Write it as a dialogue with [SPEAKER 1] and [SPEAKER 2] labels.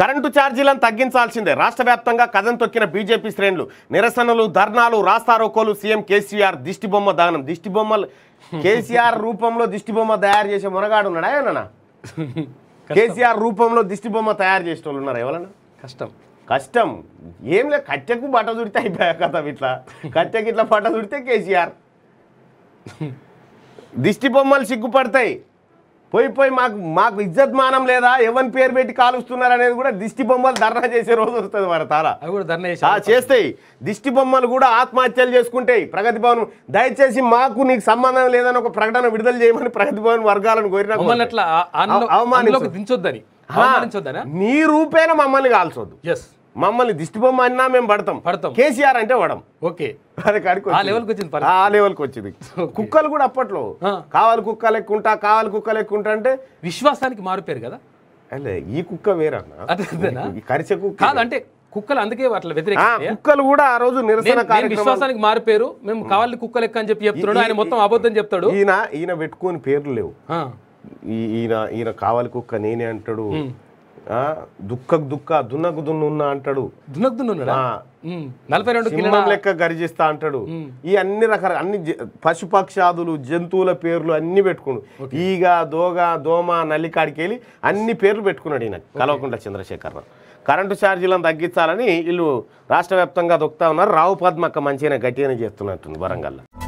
[SPEAKER 1] current ఛార్జీలను తగ్గించాల్సిందే రాష్ట్ర వ్యాప్తంగా కథం తొక్కిన బీజేపీ శ్రేణులు నిరసనలు ధర్నాలు రాస్తారోకోలు సీఎం కేసీఆర్ దిష్టిబొమ్మ దానం దిష్టిబొమ్మలు కేసీఆర్ రూపంలో దిష్టిబొమ్మ తయారు చేసే మునగాడు ఉన్నాడా ఏమన్నా కేసీఆర్ రూపంలో దిష్టిబొమ్మ తయారు చేసిన వాళ్ళు ఉన్నారు ఎవరన్నా కష్టం కష్టం ఏం లే కట్టెకు బట్ట చుడితే అయిపోయా కథ ఇట్లా కట్టెకి ఇట్లా బట్ట చుడితే కేసీఆర్ దిష్టి బొమ్మలు సిగ్గుపడతాయి పోయి పోయి మాకు మాకు ఇజ్జత్ మానం లేదా ఎవరి పేరు పెట్టి కాలుస్తున్నారు అనేది కూడా దిష్టి బొమ్మలు ధర్నా చేసే రోజు వస్తుంది వారి తారా చేస్తాయి దిష్టి బొమ్మలు కూడా ఆత్మహత్యలు చేసుకుంటాయి ప్రగతి భవన్ దయచేసి మాకు నీకు సంబంధం లేదని ఒక ప్రకటన విడుదల చేయమని ప్రగతి భవన్ వర్గాలను కోరిన అవమానించొద్దని నీ రూపేణ మమ్మల్ని కాల్చొద్దు ఎస్ మమ్మల్ని దిష్టిబొమ్మ అన్నా మేము పడతాం పడతాం కేసీఆర్ అంటే వడం ఓకే అది ఆ లెవెల్కి వచ్చింది ఆ లెవెల్కి వచ్చింది కుక్కలు కూడా అప్పట్లో కావాలి కుక్క లెక్కుంటా కావాలి కుక్క లెక్కుంటా అంటే విశ్వాసానికి మారిపోయారు కదా అదే ఈ కుక్క వేరే కరిచే కుక్క అంటే కుక్కలు అందుకే అట్లా వ్యతిరేక కుక్కలు కూడా ఆ రోజు నిరసన విశ్వాసానికి మారిపోయారు మేము కావాలి కుక్క లెక్క అని చెప్పి చెప్తున్నాడు ఆయన మొత్తం అబద్ధం చెప్తాడు ఈయన ఈయన పెట్టుకుని పేర్లు లేవు ఈయన ఈయన కావాలి కుక్క నేనే అంటాడు దుక్కకు దుక్క దున్నకు దున్నున్నా అంటాడు దున్నకు దున్నున్నాడా నలభై రెండు కిలో లెక్క గరిజిస్తా అంటాడు ఈ అన్ని రకాల అన్ని పశుపక్షాదులు జంతువుల పేర్లు అన్ని పెట్టుకుడు ఈగ దోగ దోమ నల్లికాడికి వెళ్ళి అన్ని పేర్లు పెట్టుకున్నాడు ఈయన కలవకుండా రావు కరెంటు ఛార్జీలను తగ్గించాలని వీళ్ళు రాష్ట్ర వ్యాప్తంగా దొక్కుతా ఉన్నారు రావు పద్మక్క మంచిగా గట్టిగానే చేస్తున్నట్టుంది వరంగల్లో